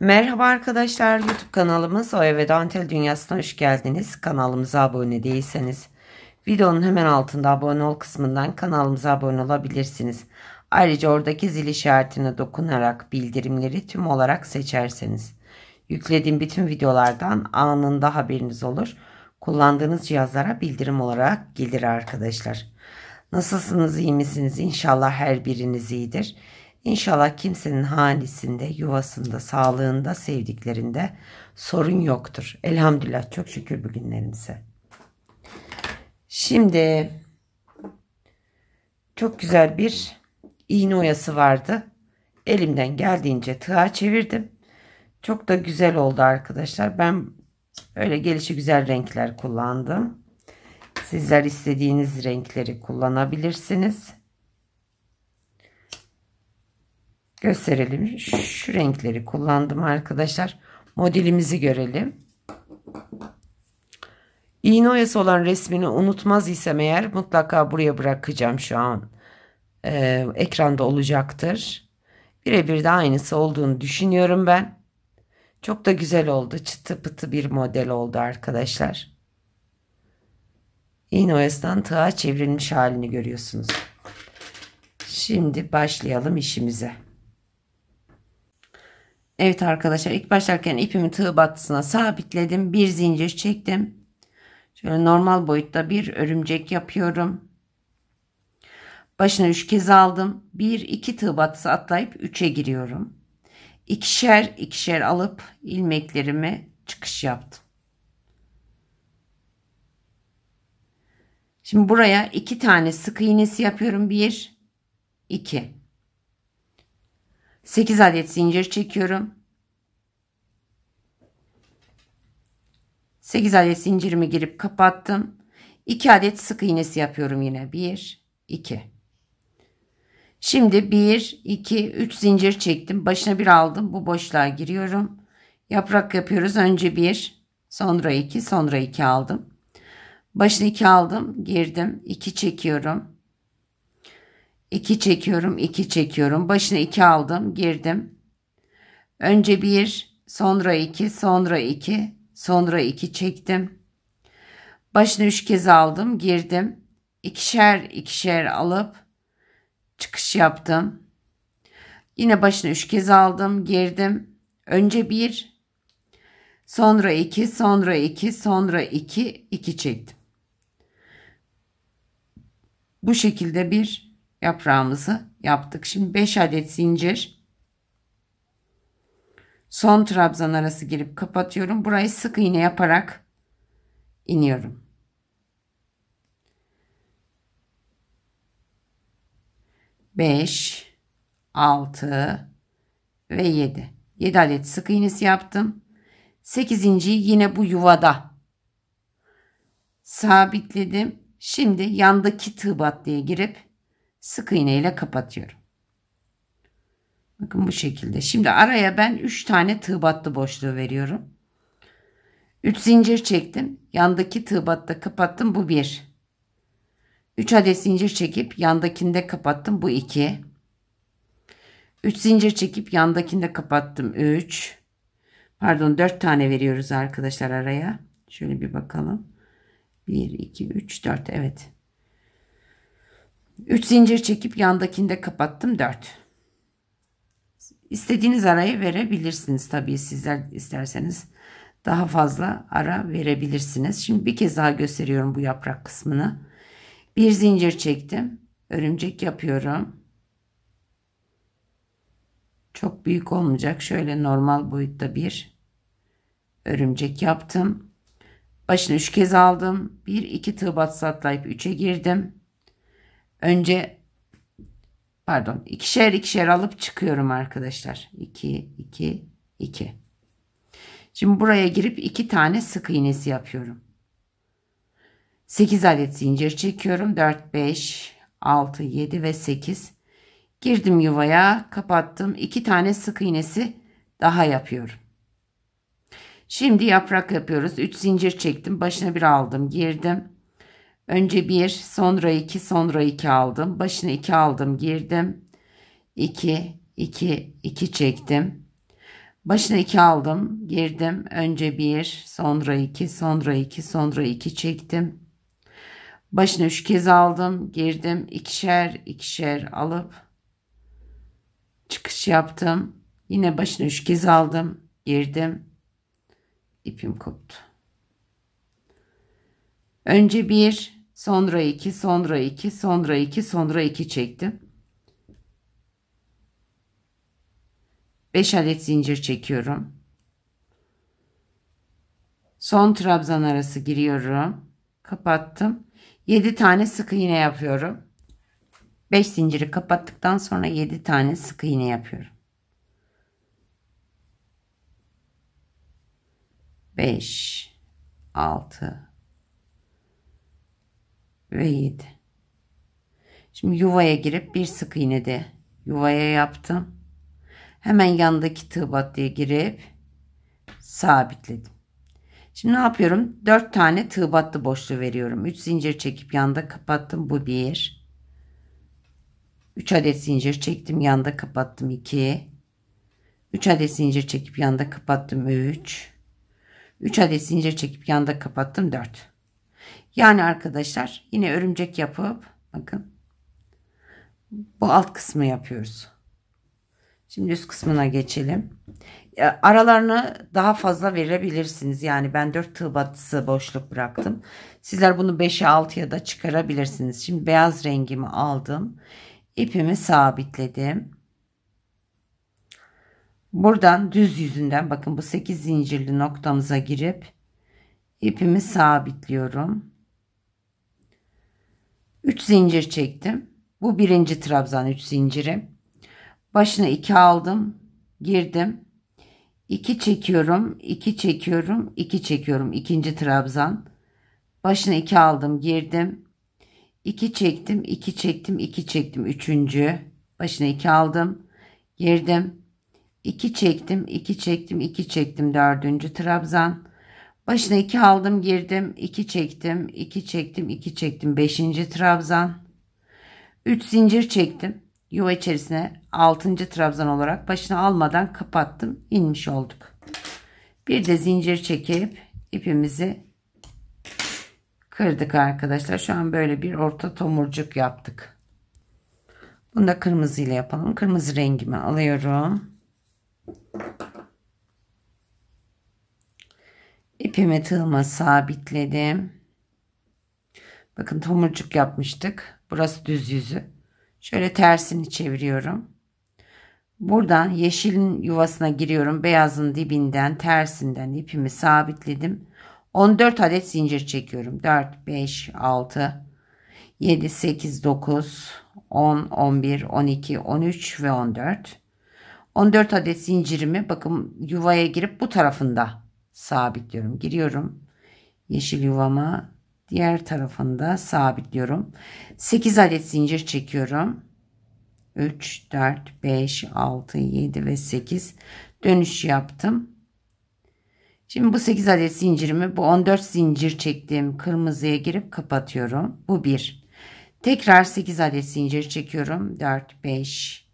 Merhaba arkadaşlar YouTube kanalımız O Eve Dantel Dünyası'na hoş geldiniz. Kanalımıza abone değilseniz videonun hemen altında abone ol kısmından kanalımıza abone olabilirsiniz. Ayrıca oradaki zil işaretine dokunarak bildirimleri tüm olarak seçerseniz yüklediğim bütün videolardan anında haberiniz olur. Kullandığınız cihazlara bildirim olarak gelir arkadaşlar. Nasılsınız iyi misiniz? İnşallah her biriniz iyidir. İnşallah kimsenin halisinde, yuvasında, sağlığında, sevdiklerinde sorun yoktur. Elhamdülillah çok şükür bugünlerimize. Şimdi çok güzel bir iğne oyası vardı. Elimden geldiğince tığa çevirdim. Çok da güzel oldu arkadaşlar. Ben öyle gelişi güzel renkler kullandım. Sizler istediğiniz renkleri kullanabilirsiniz. gösterelim. Şu renkleri kullandım arkadaşlar. Modelimizi görelim. İğne oyası olan resmini unutmaz isem eğer mutlaka buraya bırakacağım şu an. Ee, ekranda olacaktır. Birebir de aynısı olduğunu düşünüyorum ben. Çok da güzel oldu. Çıtı pıtı bir model oldu arkadaşlar. İğne oyasından tığa çevrilmiş halini görüyorsunuz. Şimdi başlayalım işimize. Evet arkadaşlar ilk başlarken ipimi tığ battısına sabitledim. Bir zincir çektim. Şöyle normal boyutta bir örümcek yapıyorum. Başına 3 kez aldım. 1 2 tığ battısı atlayıp 3'e giriyorum. İkişer ikişer alıp ilmeklerimi çıkış yaptım. Şimdi buraya iki tane sık iğnesi yapıyorum. Bir, iki. 8 adet zincir çekiyorum. 8 adet zincirimi girip kapattım. 2 adet sık iğnesi yapıyorum yine. 1 2 Şimdi 1 2 3 zincir çektim. Başına bir aldım. Bu boşluğa giriyorum. Yaprak yapıyoruz. Önce 1, sonra 2, sonra 2 aldım. Başına 2 aldım, girdim. 2 çekiyorum. İki çekiyorum, iki çekiyorum. Başına iki aldım, girdim. Önce bir, sonra iki, sonra iki, sonra iki çektim. Başına üç kez aldım, girdim. İkişer ikişer alıp çıkış yaptım. Yine başına üç kez aldım, girdim. Önce bir, sonra iki, sonra iki, sonra iki, iki çektim. Bu şekilde bir yaprağımızı yaptık. Şimdi 5 adet zincir. Son trabzan arası girip kapatıyorum. Burayı sık iğne yaparak iniyorum. Beş, altı ve yedi. Yedi adet sık iğnesi yaptım. Sekizinciyi yine bu yuvada sabitledim. Şimdi yandaki tığ battıya girip sık iğneyle kapatıyorum. Bakın bu şekilde. Şimdi araya ben 3 tane tığ battı boşluğu veriyorum. 3 zincir çektim. Yandaki tığ battı kapattım. Bu 1. 3 adet zincir çekip yandakinde kapattım. Bu 2. 3 zincir çekip yandakinde kapattım. 3. Pardon 4 tane veriyoruz arkadaşlar araya. Şöyle bir bakalım. 1, 2, 3, 4. Evet. 3 zincir çekip yandakinde kapattım 4 istediğiniz arayı verebilirsiniz tabii sizler isterseniz daha fazla ara verebilirsiniz şimdi bir kez daha gösteriyorum bu yaprak kısmını bir zincir çektim örümcek yapıyorum çok büyük olmayacak şöyle normal boyutta bir örümcek yaptım başını 3 kez aldım 1 2 tığ batsatlayıp 3'e girdim Önce pardon ikişer ikişer alıp çıkıyorum arkadaşlar. 2 2 2. Şimdi buraya girip iki tane sık iğnesi yapıyorum. 8 adet zincir çekiyorum. 4 5 6 7 ve 8. Girdim yuvaya, kapattım. 2 tane sık iğnesi daha yapıyorum. Şimdi yaprak yapıyoruz. 3 zincir çektim. Başına bir aldım, girdim. Önce bir, sonra iki, sonra iki aldım. Başına iki aldım, girdim. İki, iki, iki çektim. Başına iki aldım, girdim. Önce bir, sonra iki, sonra iki, sonra iki çektim. Başına üç kez aldım, girdim. İkişer, ikişer alıp çıkış yaptım. Yine başına üç kez aldım, girdim. İpim koptu. Önce bir, Sonra 2, sonra 2, sonra 2, sonra 2 çektim. 5 adet zincir çekiyorum. Son trabzan arası giriyorum. Kapattım. 7 tane sık iğne yapıyorum. 5 zinciri kapattıktan sonra 7 tane sık iğne yapıyorum. 5 6 ve 7. Şimdi yuvaya girip bir sık iğne de yuvaya yaptım. Hemen yanındaki tığ battıya girip sabitledim. Şimdi ne yapıyorum? 4 tane tığ battı boşluğu veriyorum. 3 zincir çekip yanda kapattım. Bu 1. 3 adet zincir çektim. Yanda kapattım. 2. 3 adet zincir çekip yanda kapattım. 3. 3 adet zincir çekip yanda kapattım. 4. Yani arkadaşlar yine örümcek yapıp bakın bu alt kısmı yapıyoruz. Şimdi üst kısmına geçelim. E, aralarını daha fazla verebilirsiniz. Yani ben 4 tığ batısı boşluk bıraktım. Sizler bunu 5'e 6'ya da çıkarabilirsiniz. Şimdi beyaz rengimi aldım. İpimi sabitledim. Buradan düz yüzünden bakın bu 8 zincirli noktamıza girip ipimi sabitliyorum. 3 zincir çektim. Bu birinci trabzan 3 zincirim. Başına 2 aldım. Girdim. 2 çekiyorum. 2 çekiyorum. 2 çekiyorum. ikinci trabzan. Başına 2 aldım. Girdim. 2 çektim. 2 çektim. 2 çektim. Üçüncü. Başına 2 aldım. Girdim. 2 çektim. 2 çektim. 2 çektim. Dördüncü trabzan. Başına iki aldım girdim. iki çektim. iki çektim. iki çektim. beşinci trabzan. üç zincir çektim. Yuva içerisine altıncı trabzan olarak başına almadan kapattım. inmiş olduk. Bir de zincir çekip ipimizi kırdık arkadaşlar. Şu an böyle bir orta tomurcuk yaptık. Bunu da kırmızı ile yapalım. Kırmızı rengimi alıyorum. İpimi tığıma sabitledim. Bakın tomurcuk yapmıştık. Burası düz yüzü. Şöyle tersini çeviriyorum. Buradan yeşilin yuvasına giriyorum. Beyazın dibinden tersinden ipimi sabitledim. 14 adet zincir çekiyorum. 4, 5, 6, 7, 8, 9, 10, 11, 12, 13 ve 14. 14 adet zincirimi bakın yuvaya girip bu tarafında sabitliyorum. Giriyorum yeşil yuvama diğer tarafında sabitliyorum. 8 adet zincir çekiyorum. 3, 4, 5, 6, 7 ve 8 dönüş yaptım. Şimdi bu 8 adet zincirimi bu 14 zincir çektiğim kırmızıya girip kapatıyorum. Bu 1. Tekrar 8 adet zincir çekiyorum. 4, 5,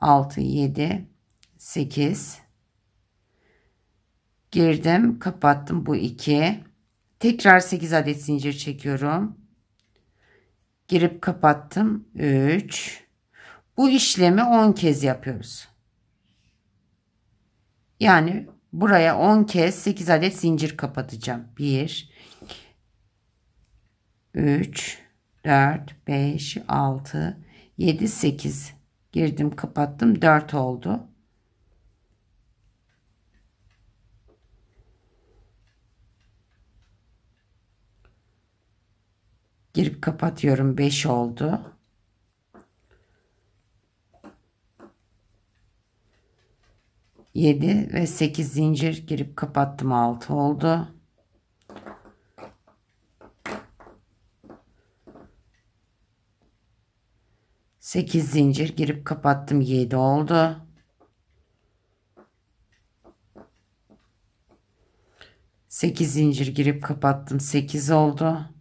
6, 7, 8 girdim kapattım bu iki. tekrar 8 adet zincir çekiyorum girip kapattım 3 bu işlemi 10 kez yapıyoruz yani buraya 10 kez 8 adet zincir kapatacağım 1 3 4 5 6 7 8 girdim kapattım 4 oldu girip kapatıyorum 5 oldu. Yedi ve sekiz zincir girip kapattım altı oldu. Sekiz zincir girip kapattım yedi oldu. Sekiz zincir girip kapattım sekiz oldu.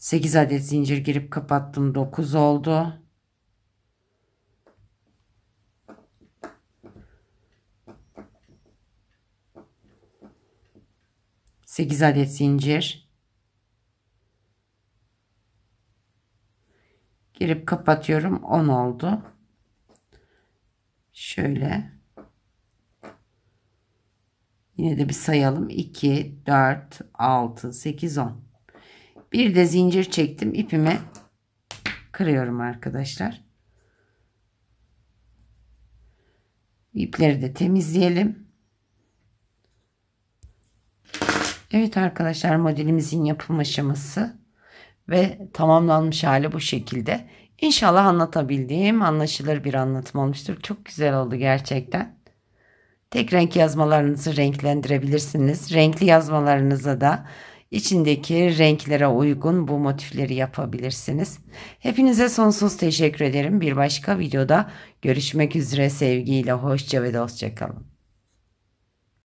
8 adet zincir girip kapattım 9 oldu. Sekiz adet zincir. Girip kapatıyorum. On oldu. Şöyle. Yine de bir sayalım. 2, 4, 6, 8, 10. Bir de zincir çektim. ipimi kırıyorum arkadaşlar. İpleri de temizleyelim. Evet arkadaşlar modelimizin yapım aşaması ve tamamlanmış hali bu şekilde. İnşallah anlatabildiğim anlaşılır bir anlatım olmuştur. Çok güzel oldu gerçekten. Tek renk yazmalarınızı renklendirebilirsiniz. Renkli yazmalarınıza da içindeki renklere uygun bu motifleri yapabilirsiniz. Hepinize sonsuz teşekkür ederim. Bir başka videoda görüşmek üzere sevgiyle, hoşça ve dostça kalın.